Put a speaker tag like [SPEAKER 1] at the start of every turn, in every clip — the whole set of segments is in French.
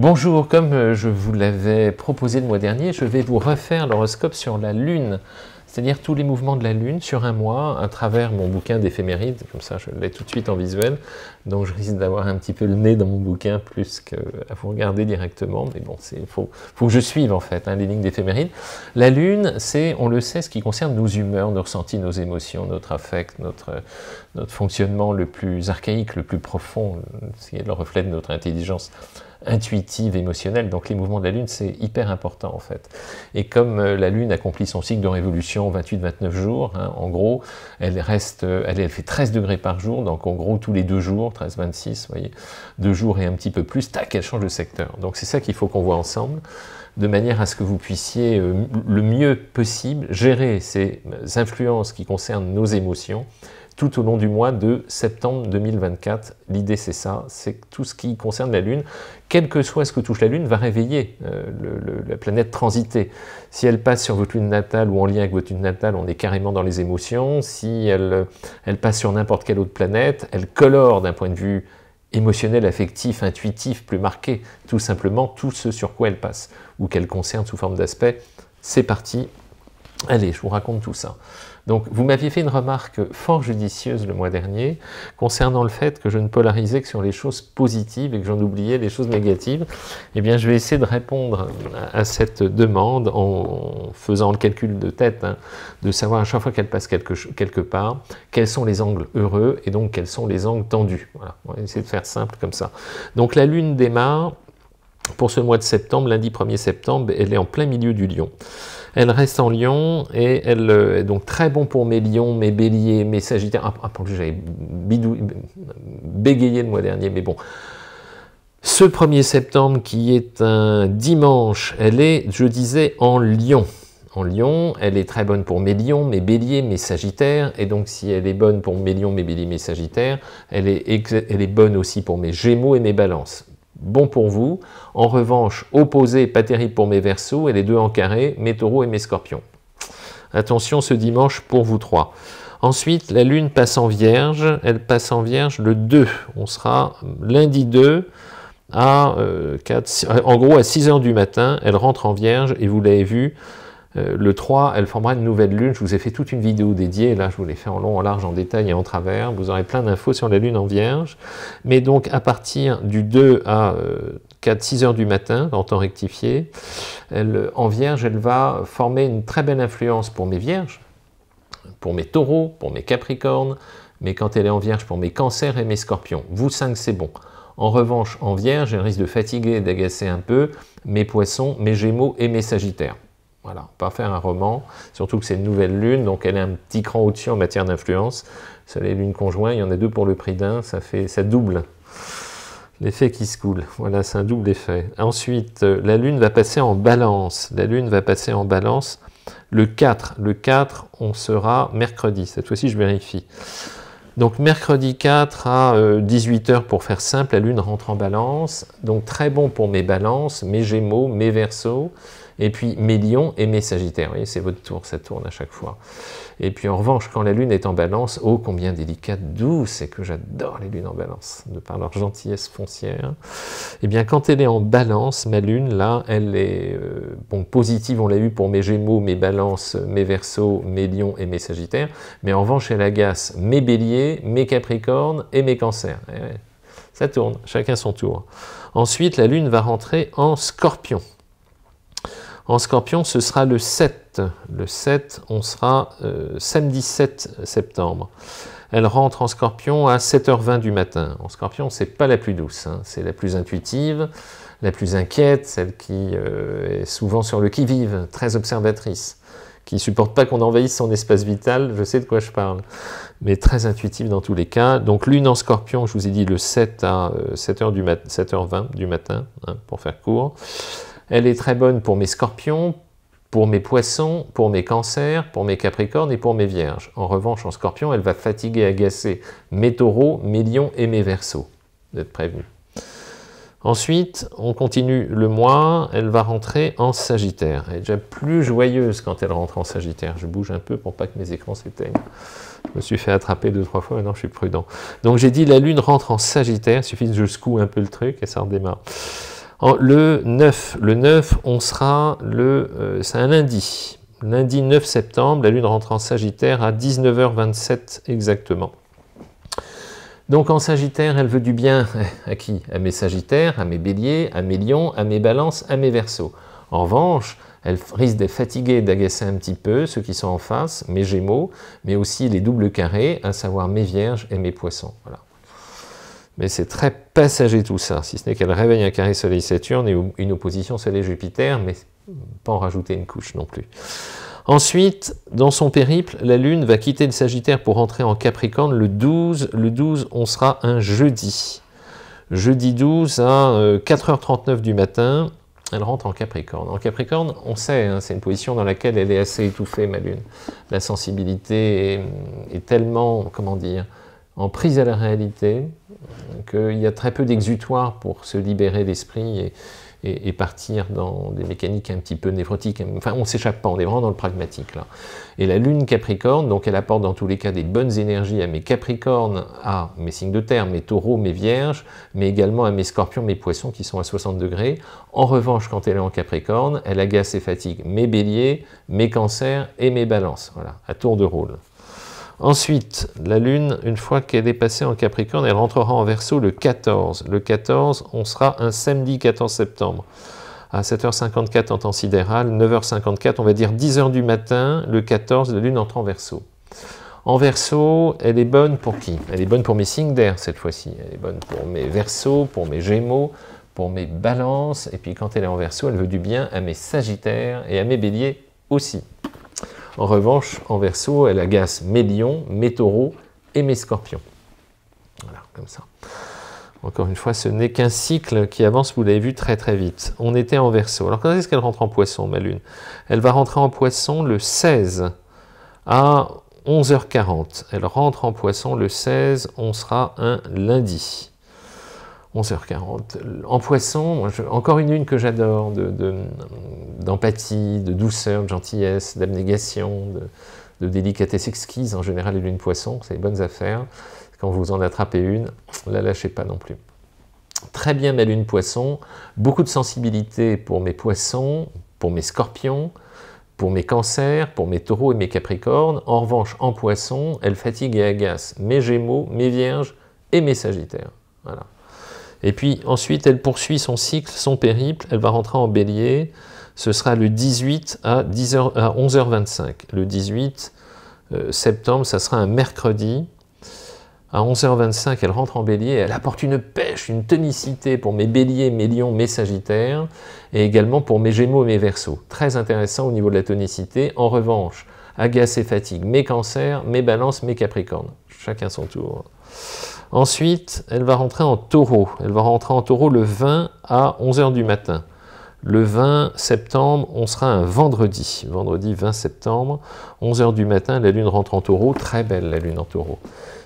[SPEAKER 1] Bonjour, comme euh, je vous l'avais proposé le mois dernier, je vais vous refaire l'horoscope sur la Lune, c'est-à-dire tous les mouvements de la Lune sur un mois, à travers mon bouquin d'éphémérides. comme ça je l'ai tout de suite en visuel, donc je risque d'avoir un petit peu le nez dans mon bouquin plus qu'à vous regarder directement, mais bon, il faut, faut, que je suive en fait hein, les lignes d'éphéméride. La Lune, c'est, on le sait, ce qui concerne nos humeurs, nos ressentis, nos émotions, notre affect, notre, notre fonctionnement le plus archaïque, le plus profond, c'est le reflet de notre intelligence intuitive, émotionnelle, donc les mouvements de la Lune, c'est hyper important en fait. Et comme euh, la Lune accomplit son cycle de révolution 28-29 jours, hein, en gros, elle reste, euh, elle, elle fait 13 degrés par jour, donc en gros tous les deux jours, 13, 26, vous voyez, deux jours et un petit peu plus, tac, elle change de secteur. Donc c'est ça qu'il faut qu'on voit ensemble, de manière à ce que vous puissiez euh, le mieux possible gérer ces influences qui concernent nos émotions tout au long du mois de septembre 2024. L'idée c'est ça, c'est que tout ce qui concerne la Lune, quel que soit ce que touche la Lune, va réveiller euh, la planète transitée. Si elle passe sur votre Lune natale ou en lien avec votre Lune natale, on est carrément dans les émotions. Si elle, elle passe sur n'importe quelle autre planète, elle colore d'un point de vue émotionnel, affectif, intuitif, plus marqué, tout simplement tout ce sur quoi elle passe, ou qu'elle concerne sous forme d'aspect. C'est parti, Allez, je vous raconte tout ça. Donc, vous m'aviez fait une remarque fort judicieuse le mois dernier concernant le fait que je ne polarisais que sur les choses positives et que j'en oubliais les choses négatives. Eh bien, je vais essayer de répondre à cette demande en faisant le calcul de tête, hein, de savoir à chaque fois qu'elle passe quelque, quelque, part, quels sont les angles heureux et donc quels sont les angles tendus. Voilà, on va essayer de faire simple comme ça. Donc, la Lune démarre pour ce mois de septembre, lundi 1er septembre, elle est en plein milieu du lion. Elle reste en lion et elle euh, est donc très bon pour mes lions, mes béliers, mes sagittaires. Ah, ah pour que j'avais bégayé le mois dernier, mais bon. Ce 1er septembre qui est un dimanche, elle est, je disais, en lion en lion, elle est très bonne pour mes lions, mes béliers, mes sagittaires, et donc si elle est bonne pour mes lions, mes béliers, mes sagittaires, elle est, elle est bonne aussi pour mes gémeaux et mes balances bon pour vous. En revanche, opposé, pas terrible pour mes versos, et les deux en carré, mes taureaux et mes scorpions. Attention ce dimanche pour vous trois. Ensuite, la Lune passe en Vierge, elle passe en Vierge le 2. On sera lundi 2 à 4, euh, 6, en gros à 6 heures du matin, elle rentre en Vierge, et vous l'avez vu, euh, le 3, elle formera une nouvelle lune. Je vous ai fait toute une vidéo dédiée. Là, je vous l'ai fait en long, en large, en détail et en travers. Vous aurez plein d'infos sur la lune en vierge. Mais donc, à partir du 2 à 4, euh, 6 heures du matin, en temps rectifié, en vierge, elle va former une très belle influence pour mes vierges, pour mes taureaux, pour mes capricornes, mais quand elle est en vierge pour mes cancers et mes scorpions. Vous cinq, c'est bon. En revanche, en vierge, elle risque de fatiguer et d'agacer un peu mes poissons, mes gémeaux et mes sagittaires. Voilà, on va faire un roman, surtout que c'est une nouvelle lune, donc elle est un petit cran au-dessus en matière d'influence. les lunes conjointes, il y en a deux pour le prix d'un, ça fait ça double. L'effet qui se coule, voilà, c'est un double effet. Ensuite, euh, la lune va passer en balance. La lune va passer en balance le 4. Le 4, on sera mercredi. Cette fois-ci, je vérifie. Donc mercredi 4 à 18h euh, pour faire simple, la lune rentre en balance. Donc très bon pour mes balances, mes gémeaux, mes versos. Et puis mes lions et mes sagittaires. c'est votre tour, ça tourne à chaque fois. Et puis en revanche, quand la lune est en balance, oh combien délicate, douce, et que j'adore les lunes en balance, de par leur gentillesse foncière. Et eh bien quand elle est en balance, ma lune, là, elle est euh, bon, positive, on l'a eu pour mes gémeaux, mes balances, mes versos, mes lions et mes sagittaires. Mais en revanche, elle agace mes béliers, mes capricornes et mes cancers. Eh ça tourne, chacun son tour. Ensuite, la lune va rentrer en scorpion. En scorpion, ce sera le 7. Le 7, on sera euh, samedi 7 septembre. Elle rentre en scorpion à 7h20 du matin. En scorpion, c'est pas la plus douce, hein. c'est la plus intuitive, la plus inquiète, celle qui euh, est souvent sur le qui-vive, très observatrice qui ne supporte pas qu'on envahisse son espace vital, je sais de quoi je parle, mais très intuitive dans tous les cas. Donc lune en scorpion, je vous ai dit le 7 à 7h euh, du 7h20 du matin, hein, pour faire court. Elle est très bonne pour mes scorpions, pour mes poissons, pour mes cancers, pour mes capricornes et pour mes vierges. En revanche, en scorpion, elle va fatiguer agacer mes taureaux, mes lions et mes versos. d'être prévenu. Ensuite, on continue le mois, elle va rentrer en Sagittaire. Elle est déjà plus joyeuse quand elle rentre en Sagittaire. Je bouge un peu pour pas que mes écrans s'éteignent. Je me suis fait attraper deux, trois fois, maintenant je suis prudent. Donc j'ai dit la Lune rentre en Sagittaire, il suffit que je secoue un peu le truc et ça redémarre le 9, le 9, on sera le, euh, c'est un lundi, lundi 9 septembre, la Lune rentre en Sagittaire à 19h27 exactement. Donc en Sagittaire, elle veut du bien à qui À mes Sagittaires, à mes Béliers, à mes Lions, à mes Balances, à mes Verseaux. En revanche, elle risque d'être fatiguée, d'agacer un petit peu ceux qui sont en face, mes Gémeaux, mais aussi les doubles carrés, à savoir mes Vierges et mes Poissons. Voilà mais c'est très passager tout ça, si ce n'est qu'elle réveille un carré Soleil-Saturne et une opposition Soleil-Jupiter, mais pas en rajouter une couche non plus. Ensuite, dans son périple, la Lune va quitter le Sagittaire pour rentrer en Capricorne le 12. Le 12, on sera un jeudi. Jeudi 12 à 4h39 euh, du matin, elle rentre en Capricorne. En Capricorne, on sait, hein, c'est une position dans laquelle elle est assez étouffée, ma Lune. La sensibilité est tellement, comment dire, en prise à la réalité, qu'il y a très peu d'exutoires pour se libérer l'esprit et, partir dans des mécaniques un petit peu névrotiques. Enfin, on ne s'échappe pas, on est vraiment dans le pragmatique là. Et la lune Capricorne, donc elle apporte dans tous les cas des bonnes énergies à mes Capricornes, à mes signes de terre, mes taureaux, mes vierges, mais également à mes scorpions, mes poissons qui sont à 60 degrés. En revanche, quand elle est en Capricorne, elle agace et fatigue mes béliers, mes cancers et mes balances. Voilà, à tour de rôle. Ensuite, la Lune, une fois qu'elle est passée en Capricorne, elle rentrera en Verseau le 14. Le 14, on sera un samedi 14 septembre à 7h54 en temps sidéral, 9h54, on va dire 10h du matin, le 14, la Lune entre en Verseau. En Verseau, elle est bonne pour qui Elle est bonne pour mes signes d'air cette fois-ci. Elle est bonne pour mes Verseaux, pour mes Gémeaux, pour mes Balances. Et puis quand elle est en Verseau, elle veut du bien à mes Sagittaires et à mes Béliers aussi. En revanche, en verso, elle agace mes lions, mes taureaux et mes scorpions. Voilà, comme ça. Encore une fois, ce n'est qu'un cycle qui avance, vous l'avez vu, très très vite. On était en verso. Alors quand est-ce qu'elle rentre en poisson, ma lune Elle va rentrer en poisson le 16 à 11h40. Elle rentre en poisson le 16, on sera un lundi. 11h40. En poisson, encore une lune que j'adore, d'empathie, de, de, douceur, de gentillesse, d'abnégation, de, délicatesse exquise. En général, les lunes poisson, c'est des bonnes affaires. Quand vous en attrapez une, la lâchez pas non plus. Très bien ma lune poisson, beaucoup de sensibilité pour mes poissons, pour mes scorpions, pour mes cancers, pour mes taureaux et mes capricornes. En revanche, en poisson, elle fatigue et agace mes gémeaux, mes vierges et mes sagittaires. Voilà. Et puis ensuite, elle poursuit son cycle, son périple, elle va rentrer en bélier, ce sera le 18 à, 10 à 11h25. Le 18 euh, septembre, ça sera un mercredi. À 11h25, elle rentre en bélier, elle apporte une pêche, une tonicité pour mes béliers, mes lions, mes sagittaires, et également pour mes gémeaux, et mes versos. Très intéressant au niveau de la tonicité. En revanche, agace et fatigue, mes cancers, mes balances, mes capricornes. Chacun son tour. Ensuite, elle va rentrer en taureau. Elle va rentrer en taureau le 20 à 11h du matin. Le 20 septembre, on sera un vendredi. Vendredi 20 septembre, 11h du matin, la Lune rentre en taureau. Très belle la Lune en taureau.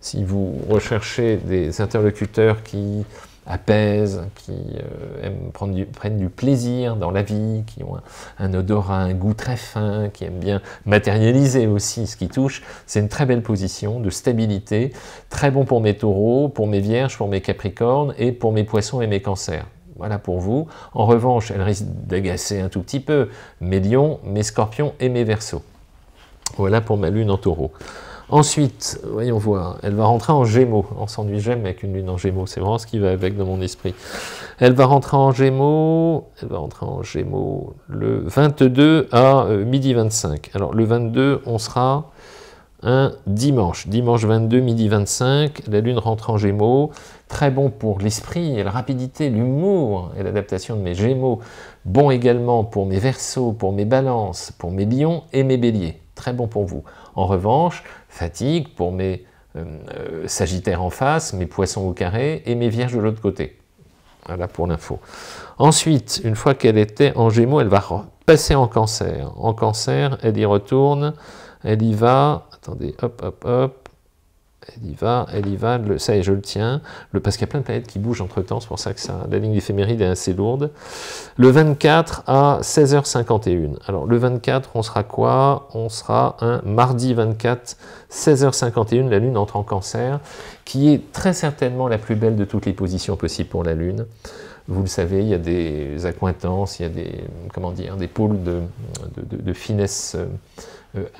[SPEAKER 1] Si vous recherchez des interlocuteurs qui apaisent, qui euh, prennent du plaisir dans la vie, qui ont un, odorat, un goût très fin, qui aiment bien matérialiser aussi ce qui touche. C'est une très belle position de stabilité, très bon pour mes taureaux, pour mes vierges, pour mes capricornes et pour mes poissons et mes cancers. Voilà pour vous. En revanche, elle risque d'agacer un tout petit peu mes lions, mes scorpions et mes verseaux, Voilà pour ma lune en taureau. Ensuite, voyons voir, elle va rentrer en gémeaux. On s'ennuie jamais avec une lune en gémeaux, c'est vraiment ce qui va avec dans mon esprit. Elle va rentrer en gémeaux, elle va rentrer en gémeaux le 22 à euh, midi 25. Alors le 22, on sera un dimanche. Dimanche 22, midi 25, la lune rentre en gémeaux. Très bon pour l'esprit et la rapidité, l'humour et l'adaptation de mes gémeaux. Bon également pour mes versos, pour mes balances, pour mes lions et mes béliers. Très bon pour vous. En revanche, fatigue, pour mes euh, euh, sagittaires en face, mes poissons au carré et mes vierges de l'autre côté. Voilà pour l'info. Ensuite, une fois qu'elle était en gémeaux, elle va passer en cancer. En cancer, elle y retourne, elle y va, attendez, hop, hop, hop, elle y va, elle y va, le, ça est je le tiens, le, parce qu'il y a plein de planètes qui bougent entre temps, c'est pour ça que la ligne d'éphéméride est assez lourde. Le 24 à 16h51. Alors le 24, on sera quoi On sera un mardi 24, 16h51, la Lune entre en cancer, qui est très certainement la plus belle de toutes les positions possibles pour la Lune. Vous le savez, il y a des accointances, il y a des, comment dire, des pôles de, finesse euh,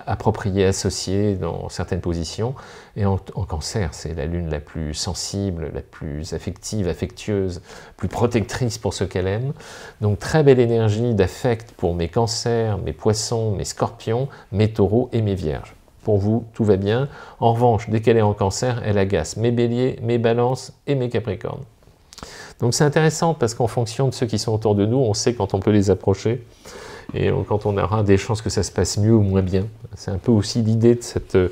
[SPEAKER 1] appropriées appropriés, associés dans certaines positions. Et en, en cancer, c'est la lune la plus sensible, la plus affective, affectueuse, plus protectrice pour ce qu'elle aime. Donc très belle énergie d'affect pour mes cancers, mes poissons, mes scorpions, mes taureaux et mes vierges. Pour vous, tout va bien. En revanche, dès qu'elle est en cancer, elle agace mes béliers, mes balances et mes capricornes. Donc c'est intéressant parce qu'en fonction de ceux qui sont autour de nous, on sait quand on peut les approcher et euh, quand on aura des chances que ça se passe mieux ou moins bien. C'est un peu aussi l'idée de cet euh,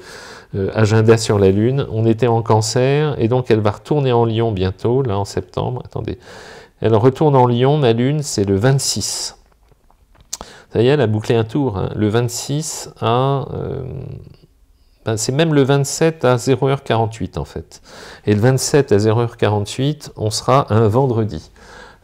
[SPEAKER 1] agenda sur la Lune. On était en cancer, et donc elle va retourner en Lyon bientôt, là en septembre. Attendez, elle retourne en Lyon, ma Lune, c'est le 26. Ça y est, elle a bouclé un tour. Hein. Le 26 à... Ben, c'est même le 27 à 0h48 en fait. Et le 27 à 0h48, on sera un vendredi.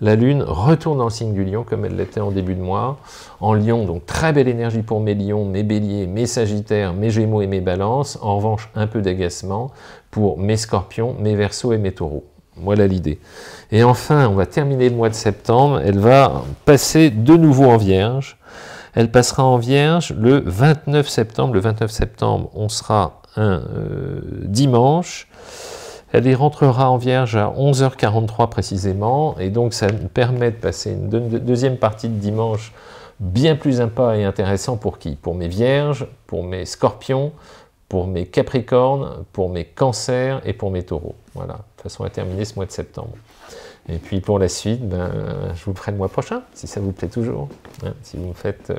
[SPEAKER 1] La Lune retourne dans le signe du lion comme elle l'était en début de mois. En lion, donc très belle énergie pour mes lions, mes béliers, mes sagittaires, mes gémeaux et mes balances. En revanche, un peu d'agacement pour mes scorpions, mes versos et mes taureaux. Voilà l'idée. Et enfin, on va terminer le mois de septembre. Elle va passer de nouveau en vierge. Elle passera en Vierge le 29 septembre. Le 29 septembre, on sera un euh, dimanche. Elle y rentrera en Vierge à 11h43 précisément, et donc ça permet de passer une deuxième partie de dimanche bien plus sympa et intéressant pour qui Pour mes Vierges, pour mes Scorpions, pour mes Capricornes, pour mes Cancers et pour mes Taureaux. Voilà, de façon à terminer ce mois de septembre. Et puis pour la suite, ben, je vous ferai le mois prochain, si ça vous plaît toujours. Hein, si vous faites euh,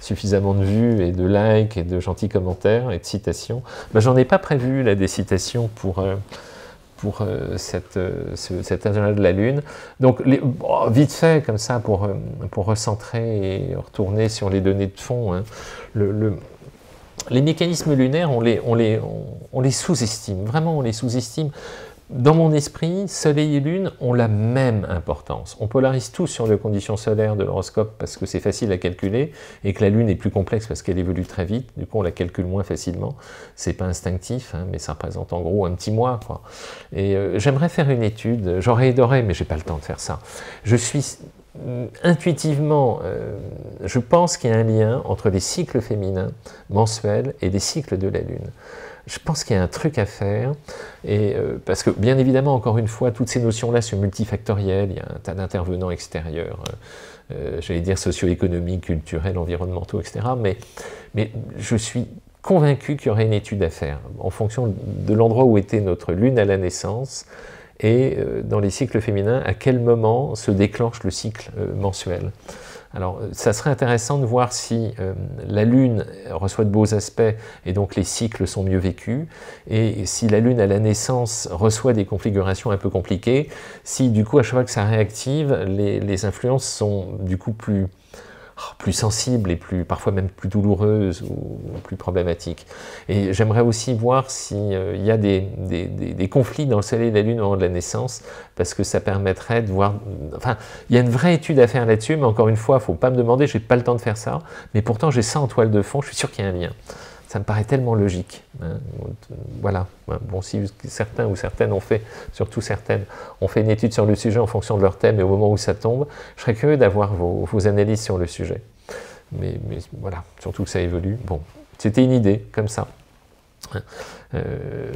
[SPEAKER 1] suffisamment de vues et de likes et de gentils commentaires et de citations. Ben, J'en ai pas prévu là, des citations pour... Euh, pour euh, cette, cet agenda de la Lune. Donc, les, vite fait, comme ça, pour, pour recentrer et retourner sur les données de fond, hein, le, les mécanismes lunaires, on les, on les, on les sous-estime, vraiment, on les sous-estime dans mon esprit, Soleil et Lune ont la même importance. On polarise tous sur les conditions solaires de l'horoscope parce que c'est facile à calculer et que la Lune est plus complexe parce qu'elle évolue très vite, du coup on la calcule moins facilement. C'est pas instinctif, hein, mais ça représente en gros un petit mois. Et euh, j'aimerais faire une étude, j'aurais adoré, mais je j'ai pas le temps de faire ça. Je suis mm, intuitivement, euh, je pense qu'il y a un lien entre les cycles féminins mensuels et les cycles de la Lune je pense qu'il y a un truc à faire, et, euh, parce que bien évidemment, encore une fois, toutes ces notions-là sont multifactorielles, il y a un tas d'intervenants extérieurs, euh, euh, j'allais dire socio-économiques, culturels, environnementaux, etc. Mais, je suis convaincu qu'il y aurait une étude à faire, en fonction de l'endroit où était notre lune à la naissance, et dans les cycles féminins, à quel moment se déclenche le cycle mensuel. Alors, euh, ça serait intéressant de voir si euh, la Lune reçoit de beaux aspects et donc les cycles sont mieux vécus, et si la Lune à la naissance reçoit des configurations un peu compliquées, si du coup à chaque fois que ça réactive, les influences sont du coup plus plus sensible et plus, parfois même plus douloureuse ou, plus problématique. Et j'aimerais aussi voir s'il euh, y a des, conflits dans le Soleil et la Lune au moment de la naissance, parce que ça permettrait de voir... Enfin, il y a une vraie étude à faire là-dessus, mais encore une fois, il ne faut pas me demander, je n'ai pas le temps de faire ça, mais pourtant j'ai ça en toile de fond, je suis sûr qu'il y a un lien ça me paraît tellement logique. Hein. Voilà. Bon, si certains ou certaines ont fait, surtout certaines, ont fait une étude sur le sujet en fonction de leur thème et au moment où ça tombe, je serais curieux d'avoir vos, analyses sur le sujet. mais voilà, surtout que ça évolue. Bon, c'était une idée, comme ça. Euh,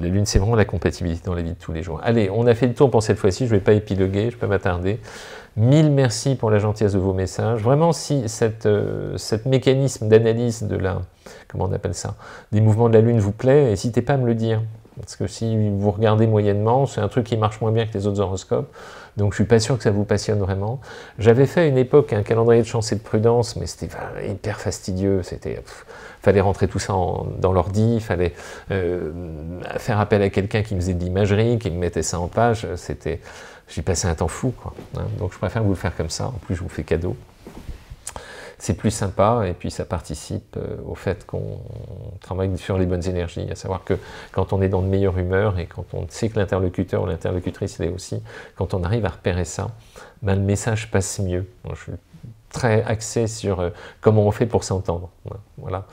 [SPEAKER 1] la Lune, c'est vraiment la compatibilité dans la vie de tous les jours. Allez, on a fait le tour pour cette fois-ci, je ne vais pas épiloguer, je ne vais pas m'attarder. Mille merci pour la gentillesse de vos messages. Vraiment, si cette, euh, cette mécanisme d'analyse de la, comment on appelle ça, des mouvements de la Lune vous plaît, n'hésitez pas à me le dire. Parce que si vous regardez moyennement, c'est un truc qui marche moins bien que les autres horoscopes. Donc je suis pas sûr que ça vous passionne vraiment. J'avais fait à une époque un calendrier de chance et de prudence, mais c'était hyper fastidieux. C'était fallait rentrer tout ça dans l'ordi, il fallait euh, faire appel à quelqu'un qui faisait de l'imagerie, qui me mettait ça en page. C'était j'ai passé un temps fou. Hein. donc je préfère vous le faire comme ça. En plus je vous fais cadeau c'est plus sympa et puis ça participe euh, au fait qu'on travaille sur les bonnes énergies, à savoir que quand on est dans de meilleures humeurs et quand on sait que l'interlocuteur ou l'interlocutrice l'est aussi, quand on arrive à repérer ça, ben le message passe mieux. je suis très axé sur euh, comment on fait pour s'entendre. Voilà.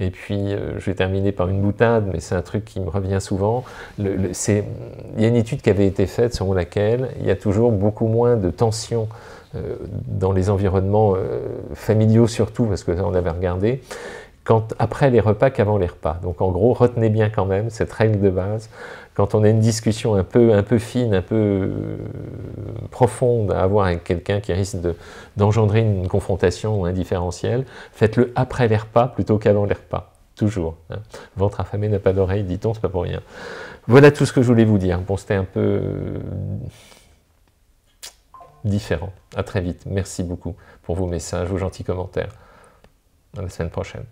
[SPEAKER 1] Et puis, euh, je vais terminer par une boutade, mais c'est un truc qui me revient souvent. il y a une étude qui avait été faite selon laquelle il y a toujours beaucoup moins de tensions euh, dans les environnements euh, familiaux surtout, parce que ça, on avait regardé, quand, après les repas qu'avant les repas. Donc en gros, retenez bien quand même cette règle de base. Quand on a une discussion un peu, un peu fine, un peu euh, profonde à avoir avec quelqu'un qui risque d'engendrer une confrontation ou un différentiel, faites-le après les repas plutôt qu'avant les repas. Toujours. Hein. Ventre affamé n'a pas d'oreille, dit-on, c'est pas pour rien. Voilà tout ce que je voulais vous dire. Bon, c'était un peu différent. À très vite. Merci beaucoup pour vos messages, vos gentils commentaires. À la semaine prochaine.